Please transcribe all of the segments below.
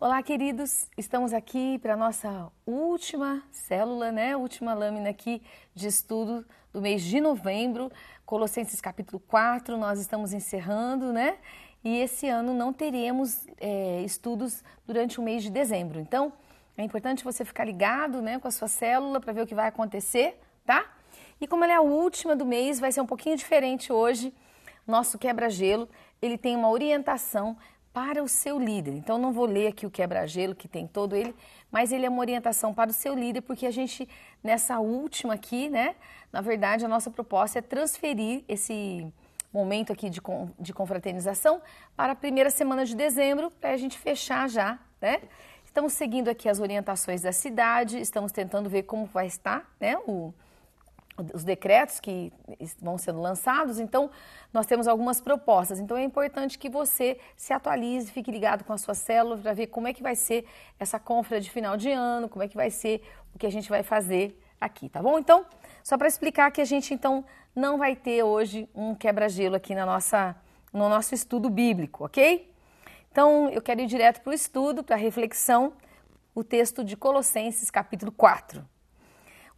Olá, queridos. Estamos aqui para nossa última célula, né? Última lâmina aqui de estudo do mês de novembro, Colossenses capítulo 4. Nós estamos encerrando, né? E esse ano não teremos é, estudos durante o mês de dezembro. Então, é importante você ficar ligado, né, com a sua célula para ver o que vai acontecer, tá? E como ela é a última do mês, vai ser um pouquinho diferente hoje. Nosso quebra-gelo, ele tem uma orientação para o seu líder. Então, não vou ler aqui o quebra-gelo que tem todo ele, mas ele é uma orientação para o seu líder, porque a gente, nessa última aqui, né, na verdade, a nossa proposta é transferir esse momento aqui de, de confraternização para a primeira semana de dezembro, para a gente fechar já, né? Estamos seguindo aqui as orientações da cidade, estamos tentando ver como vai estar, né, o os decretos que vão sendo lançados, então nós temos algumas propostas. Então é importante que você se atualize, fique ligado com a sua célula para ver como é que vai ser essa confra de final de ano, como é que vai ser o que a gente vai fazer aqui, tá bom? Então, só para explicar que a gente então não vai ter hoje um quebra-gelo aqui na nossa no nosso estudo bíblico, OK? Então, eu quero ir direto para o estudo, para a reflexão, o texto de Colossenses capítulo 4.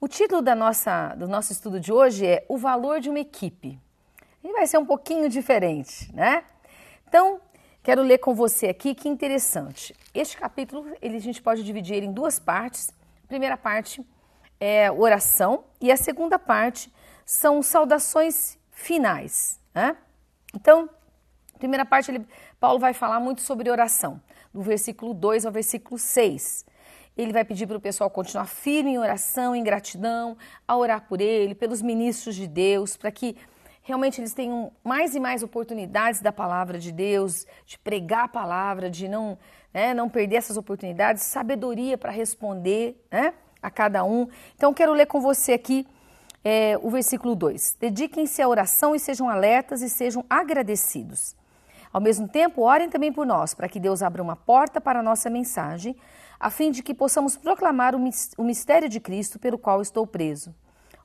O título da nossa, do nosso estudo de hoje é O Valor de uma Equipe. E vai ser um pouquinho diferente, né? Então, quero ler com você aqui que interessante. Este capítulo ele, a gente pode dividir ele em duas partes. A primeira parte é oração e a segunda parte são saudações finais. Né? Então, primeira parte, ele, Paulo vai falar muito sobre oração, do versículo 2 ao versículo 6. Ele vai pedir para o pessoal continuar firme em oração, em gratidão, a orar por ele, pelos ministros de Deus, para que realmente eles tenham mais e mais oportunidades da palavra de Deus, de pregar a palavra, de não, né, não perder essas oportunidades, sabedoria para responder né, a cada um. Então, quero ler com você aqui é, o versículo 2: Dediquem-se à oração e sejam alertas e sejam agradecidos. Ao mesmo tempo, orem também por nós, para que Deus abra uma porta para a nossa mensagem, a fim de que possamos proclamar o mistério de Cristo pelo qual estou preso.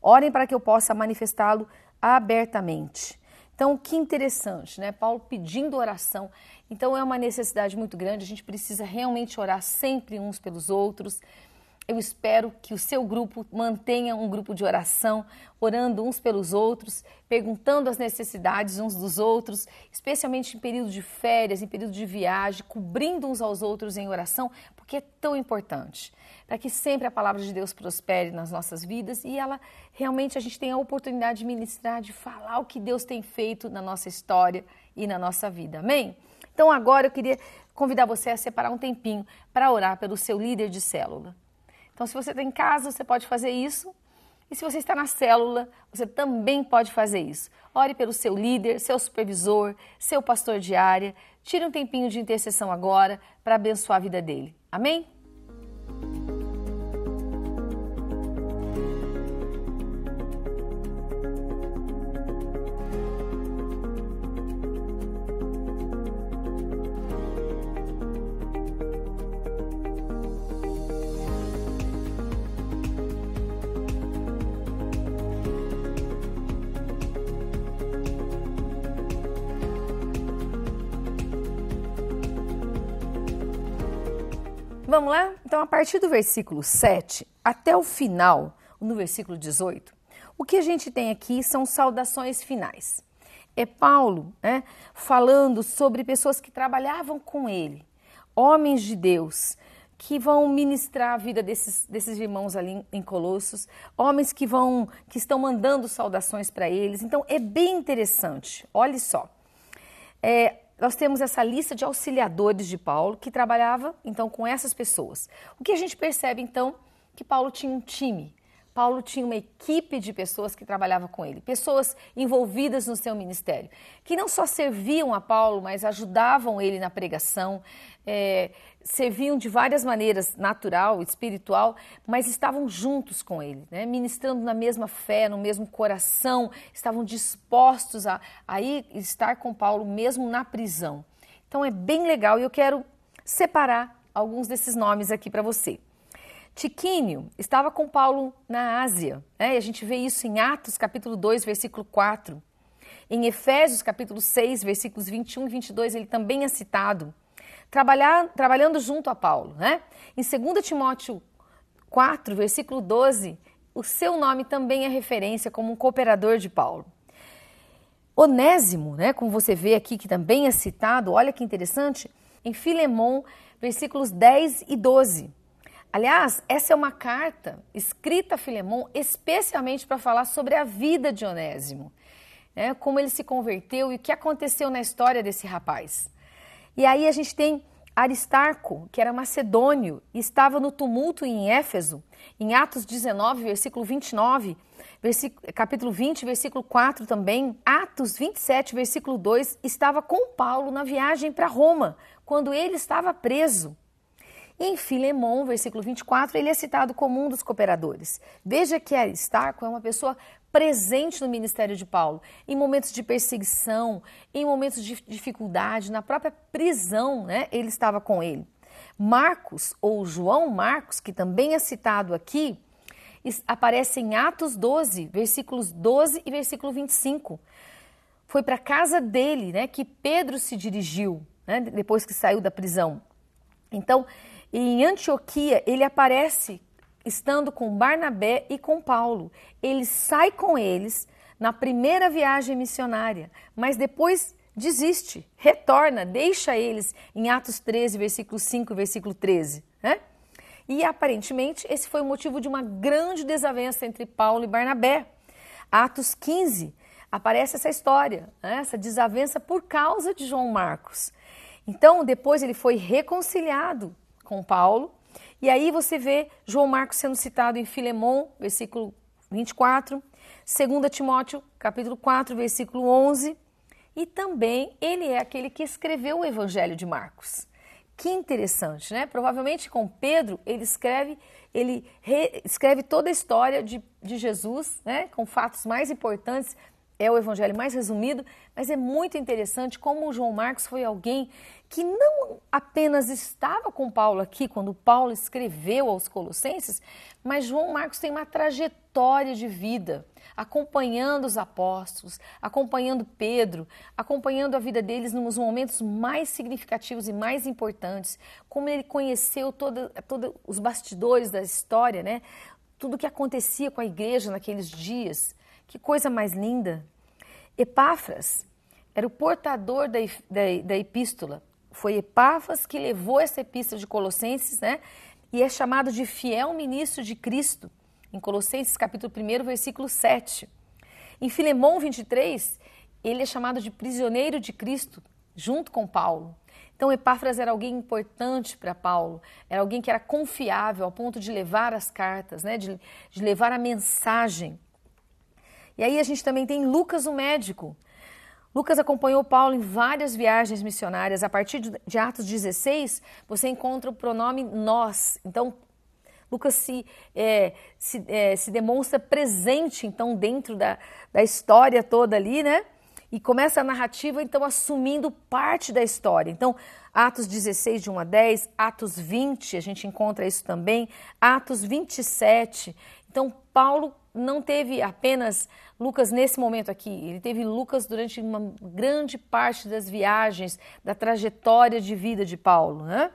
Orem para que eu possa manifestá-lo abertamente. Então, que interessante, né? Paulo pedindo oração. Então, é uma necessidade muito grande, a gente precisa realmente orar sempre uns pelos outros. Eu espero que o seu grupo mantenha um grupo de oração, orando uns pelos outros, perguntando as necessidades uns dos outros, especialmente em período de férias, em período de viagem, cobrindo uns aos outros em oração, porque é tão importante, para que sempre a palavra de Deus prospere nas nossas vidas e ela realmente a gente tenha a oportunidade de ministrar, de falar o que Deus tem feito na nossa história e na nossa vida. Amém? Então agora eu queria convidar você a separar um tempinho para orar pelo seu líder de célula. Então, se você está em casa, você pode fazer isso. E se você está na célula, você também pode fazer isso. Ore pelo seu líder, seu supervisor, seu pastor de área. Tire um tempinho de intercessão agora para abençoar a vida dele. Amém? Vamos lá? Então, a partir do versículo 7 até o final, no versículo 18, o que a gente tem aqui são saudações finais. É Paulo né, falando sobre pessoas que trabalhavam com ele, homens de Deus, que vão ministrar a vida desses, desses irmãos ali em Colossos, homens que vão que estão mandando saudações para eles. Então é bem interessante. Olhe só. É, nós temos essa lista de auxiliadores de Paulo que trabalhava então com essas pessoas. O que a gente percebe então que Paulo tinha um time Paulo tinha uma equipe de pessoas que trabalhava com ele, pessoas envolvidas no seu ministério, que não só serviam a Paulo, mas ajudavam ele na pregação, é, serviam de várias maneiras, natural, espiritual, mas estavam juntos com ele, né? ministrando na mesma fé, no mesmo coração, estavam dispostos a, a ir, estar com Paulo mesmo na prisão. Então é bem legal e eu quero separar alguns desses nomes aqui para você. Tiquínio estava com Paulo na Ásia, né? e a gente vê isso em Atos capítulo 2, versículo 4. Em Efésios capítulo 6, versículos 21 e 22, ele também é citado, trabalhar, trabalhando junto a Paulo. Né? Em 2 Timóteo 4, versículo 12, o seu nome também é referência como um cooperador de Paulo. Onésimo, né, como você vê aqui, que também é citado, olha que interessante, em Filemon, versículos 10 e 12. Aliás, essa é uma carta escrita a Filemon especialmente para falar sobre a vida de Onésimo, né? como ele se converteu e o que aconteceu na história desse rapaz. E aí a gente tem Aristarco, que era macedônio e estava no tumulto em Éfeso, em Atos 19, versículo 29, versículo, capítulo 20, versículo 4 também, Atos 27, versículo 2, estava com Paulo na viagem para Roma, quando ele estava preso. Em Filemon, versículo 24, ele é citado como um dos cooperadores. Veja que Aristarco é uma pessoa presente no ministério de Paulo, em momentos de perseguição, em momentos de dificuldade, na própria prisão, né, ele estava com ele. Marcos, ou João Marcos, que também é citado aqui, aparece em Atos 12, versículos 12 e versículo 25. Foi para a casa dele né, que Pedro se dirigiu, né, depois que saiu da prisão. Então, e em Antioquia, ele aparece estando com Barnabé e com Paulo. Ele sai com eles na primeira viagem missionária, mas depois desiste, retorna, deixa eles em Atos 13, versículo 5, versículo 13. Né? E aparentemente esse foi o motivo de uma grande desavença entre Paulo e Barnabé. Atos 15 aparece essa história, né? essa desavença por causa de João Marcos. Então, depois ele foi reconciliado com Paulo. E aí você vê João Marcos sendo citado em Filemon, versículo 24, 2 Timóteo, capítulo 4, versículo 11, e também ele é aquele que escreveu o Evangelho de Marcos. Que interessante, né? Provavelmente com Pedro ele escreve, ele escreve toda a história de, de Jesus, né? Com fatos mais importantes é o evangelho mais resumido, mas é muito interessante como João Marcos foi alguém que não apenas estava com Paulo aqui quando Paulo escreveu aos Colossenses, mas João Marcos tem uma trajetória de vida, acompanhando os apóstolos, acompanhando Pedro, acompanhando a vida deles nos momentos mais significativos e mais importantes, como ele conheceu todos os bastidores da história, né? tudo o que acontecia com a igreja naqueles dias. Que coisa mais linda! Epáfras era o portador da, da, da epístola. Foi Epáfras que levou essa epístola de Colossenses, né? E é chamado de fiel ministro de Cristo, em Colossenses capítulo 1, versículo 7. Em Filemão 23, ele é chamado de prisioneiro de Cristo, junto com Paulo. Então, Epáfras era alguém importante para Paulo, era alguém que era confiável ao ponto de levar as cartas, né? de, de levar a mensagem. E aí a gente também tem Lucas, o médico. Lucas acompanhou Paulo em várias viagens missionárias. A partir de Atos 16, você encontra o pronome nós. Então, Lucas se, é, se, é, se, demonstra presente, então, dentro da, da história toda ali, né? E começa a narrativa, então, assumindo parte da história. Então, Atos 16, de 1 a 10, Atos 20, a gente encontra isso também, Atos 27. Então, Paulo não teve apenas Lucas nesse momento aqui, ele teve Lucas durante uma grande parte das viagens, da trajetória de vida de Paulo. Né?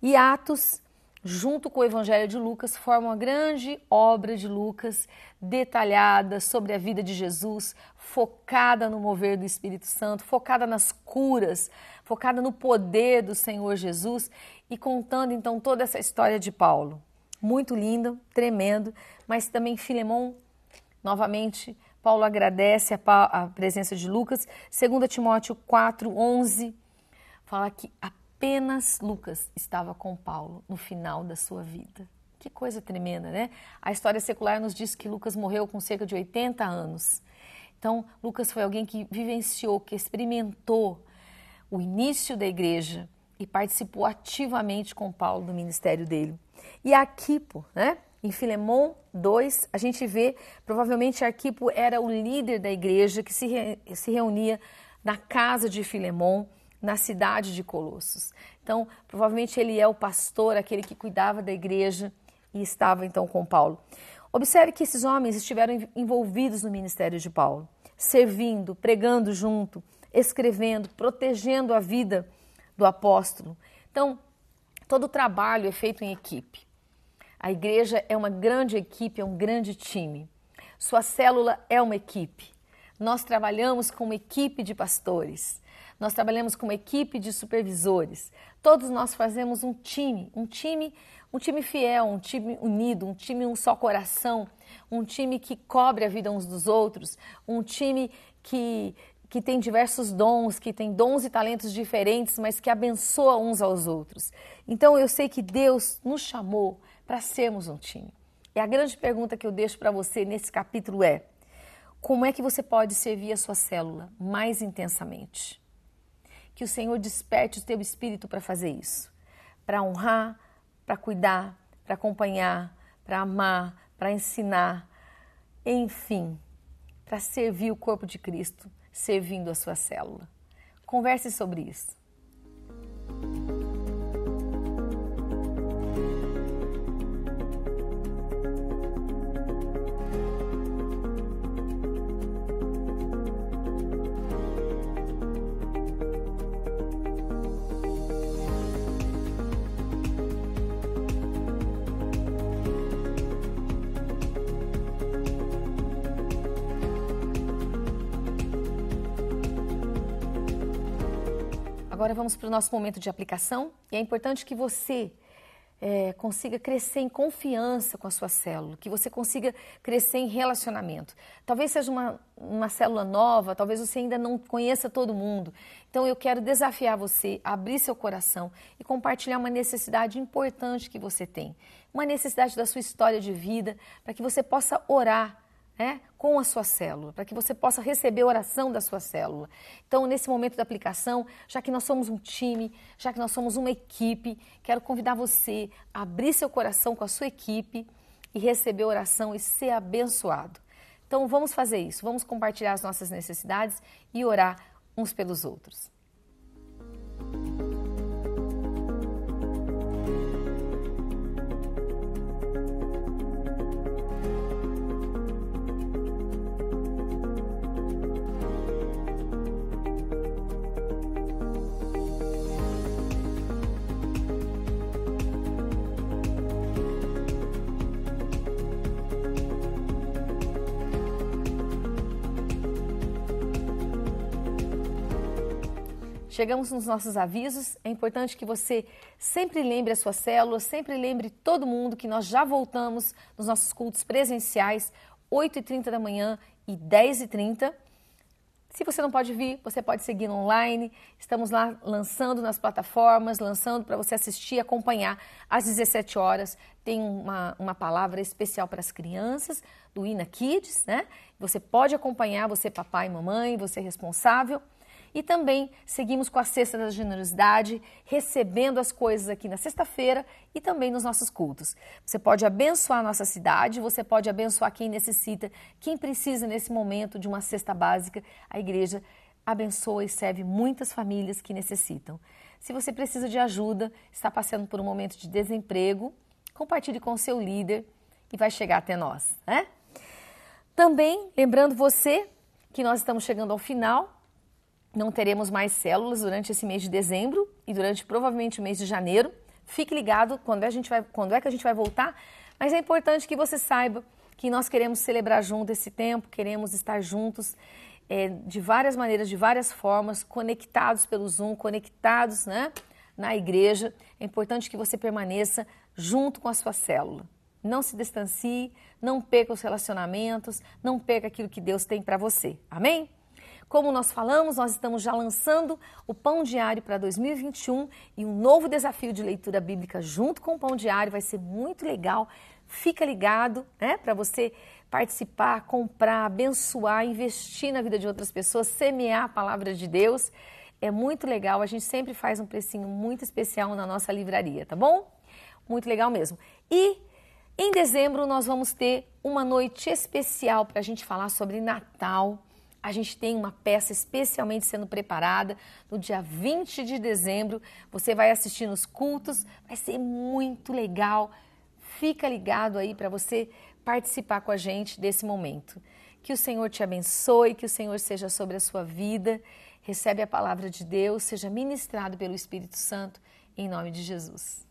E Atos, junto com o Evangelho de Lucas, forma uma grande obra de Lucas, detalhada sobre a vida de Jesus, focada no mover do Espírito Santo, focada nas curas, focada no poder do Senhor Jesus e contando então toda essa história de Paulo. Muito lindo, tremendo, mas também Filemon, novamente, Paulo agradece a, pa a presença de Lucas. 2 Timóteo 4, 11, fala que apenas Lucas estava com Paulo no final da sua vida. Que coisa tremenda, né? A história secular nos diz que Lucas morreu com cerca de 80 anos. Então, Lucas foi alguém que vivenciou, que experimentou o início da igreja, e participou ativamente com Paulo do ministério dele. E Arquipo, né? Em Filemon 2, a gente vê, provavelmente Arquipo era o líder da igreja que se, re, se reunia na casa de Filemon, na cidade de Colossos. Então, provavelmente ele é o pastor, aquele que cuidava da igreja e estava então com Paulo. Observe que esses homens estiveram envolvidos no ministério de Paulo, servindo, pregando junto, escrevendo, protegendo a vida do apóstolo. Então, todo trabalho é feito em equipe. A igreja é uma grande equipe, é um grande time. Sua célula é uma equipe. Nós trabalhamos com uma equipe de pastores. Nós trabalhamos com uma equipe de supervisores. Todos nós fazemos um time, um time, um time fiel, um time unido, um time um só coração, um time que cobre a vida uns dos outros, um time que que tem diversos dons, que tem dons e talentos diferentes, mas que abençoa uns aos outros. Então eu sei que Deus nos chamou para sermos um time. E a grande pergunta que eu deixo para você nesse capítulo é: como é que você pode servir a sua célula mais intensamente? Que o Senhor desperte o teu espírito para fazer isso, para honrar, para cuidar, para acompanhar, para amar, para ensinar, enfim, para servir o corpo de Cristo servindo a sua célula. Converse sobre isso. Agora vamos para o nosso momento de aplicação e é importante que você é, consiga crescer em confiança com a sua célula, que você consiga crescer em relacionamento. Talvez seja uma, uma célula nova, talvez você ainda não conheça todo mundo. Então eu quero desafiar você a abrir seu coração e compartilhar uma necessidade importante que você tem, uma necessidade da sua história de vida, para que você possa orar né, com a sua célula, para que você possa receber a oração da sua célula. Então, nesse momento da aplicação, já que nós somos um time, já que nós somos uma equipe, quero convidar você a abrir seu coração com a sua equipe e receber a oração e ser abençoado. Então, vamos fazer isso, vamos compartilhar as nossas necessidades e orar uns pelos outros. Chegamos nos nossos avisos. É importante que você sempre lembre a sua célula, sempre lembre todo mundo que nós já voltamos nos nossos cultos presenciais, 8h30 da manhã e 10h30. Se você não pode vir, você pode seguir online. Estamos lá lançando nas plataformas, lançando para você assistir, acompanhar. Às 17 horas tem uma, uma palavra especial para as crianças, do INA Kids, né? Você pode acompanhar, você é papai, mamãe, você é responsável. E também seguimos com a Sexta da Generosidade, recebendo as coisas aqui na sexta-feira e também nos nossos cultos. Você pode abençoar a nossa cidade, você pode abençoar quem necessita, quem precisa nesse momento de uma cesta básica. A igreja abençoa e serve muitas famílias que necessitam. Se você precisa de ajuda, está passando por um momento de desemprego, compartilhe com o seu líder e vai chegar até nós, né? Também lembrando você que nós estamos chegando ao final não teremos mais células durante esse mês de dezembro e durante provavelmente o mês de janeiro. Fique ligado quando, é a gente vai, quando é que a gente vai voltar, mas é importante que você saiba que nós queremos celebrar junto esse tempo, queremos estar juntos é, de várias maneiras, de várias formas, conectados pelo Zoom, conectados né, na igreja. É importante que você permaneça junto com a sua célula. Não se distancie, não perca os relacionamentos, não perca aquilo que Deus tem para você. Amém? Como nós falamos, nós estamos já lançando o Pão Diário para 2021 e um novo desafio de leitura bíblica junto com o Pão Diário vai ser muito legal. Fica ligado, né, para você participar, comprar, abençoar, investir na vida de outras pessoas, semear a palavra de Deus. É muito legal, a gente sempre faz um precinho muito especial na nossa livraria, tá bom? Muito legal mesmo. E em dezembro nós vamos ter uma noite especial para a gente falar sobre Natal, a gente tem uma peça especialmente sendo preparada. No dia 20 de dezembro, você vai assistir nos cultos, vai ser muito legal. Fica ligado aí para você participar com a gente desse momento. Que o Senhor te abençoe, que o Senhor seja sobre a sua vida. Recebe a palavra de Deus, seja ministrado pelo Espírito Santo, em nome de Jesus.